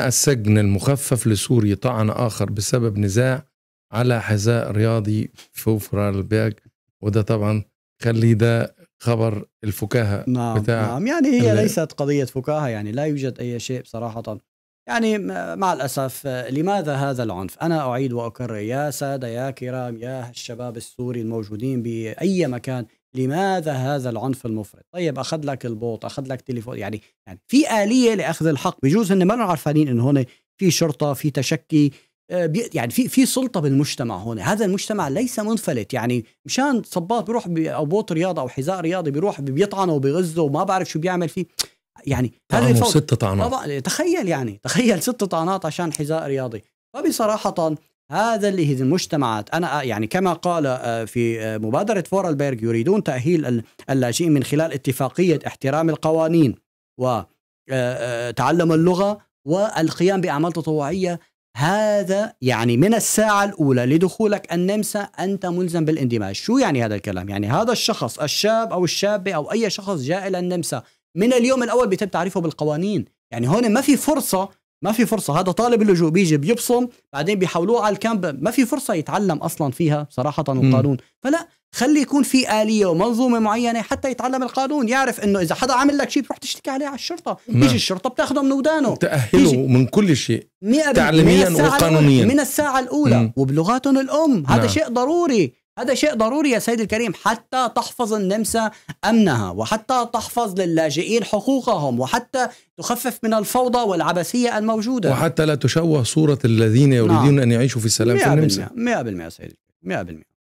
السجن المخفف لسوري طعن آخر بسبب نزاع على حذاء رياضي في فرالبيرج وده طبعا خلي ده خبر الفكاهة نعم بتاع نعم يعني هي ليست قضية فكاهة يعني لا يوجد أي شيء بصراحة يعني مع الأسف لماذا هذا العنف أنا أعيد وأكرر يا سادة يا كرام يا الشباب السوري الموجودين بأي مكان لماذا هذا العنف المفرط طيب اخذ لك البوط اخذ لك تليفون يعني يعني في اليه لاخذ الحق بجوز هن ما عارفين انه هون في شرطه في تشكي آه، يعني في في سلطه بالمجتمع هون هذا المجتمع ليس منفلت يعني مشان صباط بيروح بي او بوط رياضه او حذاء رياضي بيروح بيطعنه وبيغزه وما بعرف شو بيعمل فيه يعني هذا ست طعنات تخيل يعني تخيل ست طعنات عشان حذاء رياضي فبصراحه هذا اللي هي المجتمعات أنا آه، يعني كما قال آه، في آه، مبادرة فورلبرغ يريدون تأهيل اللاجئين من خلال اتفاقية احترام القوانين وتعلم اللغة والقيام بأعمال تطوعية هذا يعني من الساعة الأولى لدخولك النمسا أنت ملزم بالاندماج شو يعني هذا الكلام؟ يعني هذا الشخص الشاب أو الشابة أو أي شخص جاء إلى النمسا من اليوم الأول بيتم تعريفه بالقوانين يعني هون ما في فرصة ما في فرصه هذا طالب اللجوء بيجي بيبصم بعدين بيحولوه على الكامب ما في فرصه يتعلم اصلا فيها صراحه القانون فلا خلي يكون في آلية ومنظومة معينة حتى يتعلم القانون يعرف انه إذا حدا عمل لك شيء بروح تشتكي عليه على الشرطة نعم. بيجي الشرطة بتاخده من ودانه تأهله من كل شيء تعليميا وقانونيا من الساعة الأولى وبلغاتهم الأم هذا نعم. شيء ضروري هذا شيء ضروري يا سيدي الكريم حتى تحفظ النمسا امنها وحتى تحفظ للاجئين حقوقهم وحتى تخفف من الفوضى والعبثيه الموجوده وحتى لا تشوه صوره الذين يريدون نعم. ان يعيشوا في السلام في النمسا 100% يا سيدي 100%